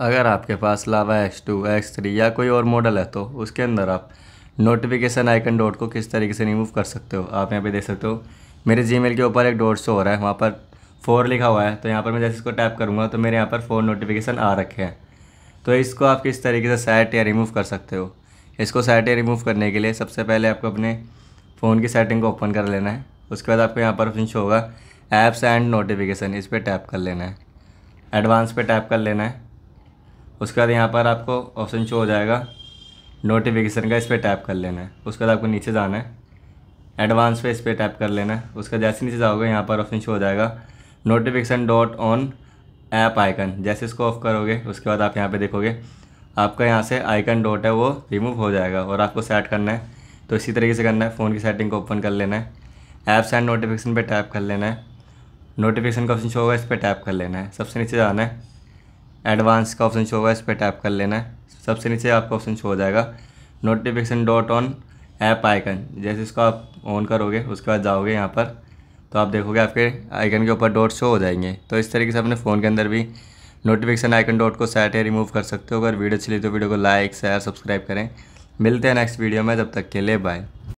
अगर आपके पास Lava X two X three या कोई और मॉडल है तो उसके अंदर आप नोटिफिकेशन आइकन डॉट को किस तरीके से रिमूव कर सकते हो आप यहाँ पे देख सकते हो मेरे जीमेल के ऊपर एक डॉट शो हो रहा है वहाँ पर फ़ोर लिखा हुआ है तो यहाँ पर मैं जैसे इसको टैप करूँगा तो मेरे यहाँ पर फ़ोर नोटिफिकेशन आ रखे हैं तो इसको आप किस तरीके से सेट या रिमूव कर सकते हो इसको सेट या रिमूव करने के लिए सबसे पहले आपको अपने फ़ोन की सेटिंग को ओपन कर लेना है उसके बाद आपको यहाँ पर ऑप्शन होगा ऐप्स एंड नोटिफिकेशन इस पर टैप कर लेना है एडवांस पे टैप कर लेना है उसके बाद यहाँ पर आपको ऑप्शन शो हो जाएगा नोटिफिकेशन का इस पर टैप कर लेना है उसके बाद आपको नीचे जाना है एडवांस पे इस पर टैप कर लेना है उसका जैसे नीचे जाओगे यहाँ पर ऑप्शन शो हो जाएगा notification dot on app icon जैसे इसको ऑफ करोगे उसके बाद आप यहाँ पे देखोगे आपका यहाँ से आइकन डॉट है वो रिमूव हो जाएगा और आपको सेट करना है तो इसी तरीके से करना है फ़ोन की सेटिंग को ओपन कर लेना है ऐप्स एंड नोटिफिकेशन पर टैप कर लेना है नोटिफिकेशन का ऑप्शन शो होगा इस पर टैप कर लेना है सबसे नीचे जाना है एडवांस का ऑप्शन शो होगा इस पर टैप कर लेना है सबसे नीचे आपका ऑप्शन शो हो जाएगा notification dot on app icon जैसे इसको आप ऑन करोगे उसके बाद जाओगे यहाँ पर तो आप देखोगे आपके आइकन के ऊपर डॉट शो हो जाएंगे तो इस तरीके से अपने फ़ोन के अंदर भी नोटिफिकेशन आइकन डॉट को सेट या रिमूव कर सकते हो अगर वीडियो अच्छी लगी तो वीडियो को लाइक शेयर सब्सक्राइब करें मिलते हैं नेक्स्ट वीडियो में तब तक के लिए बाय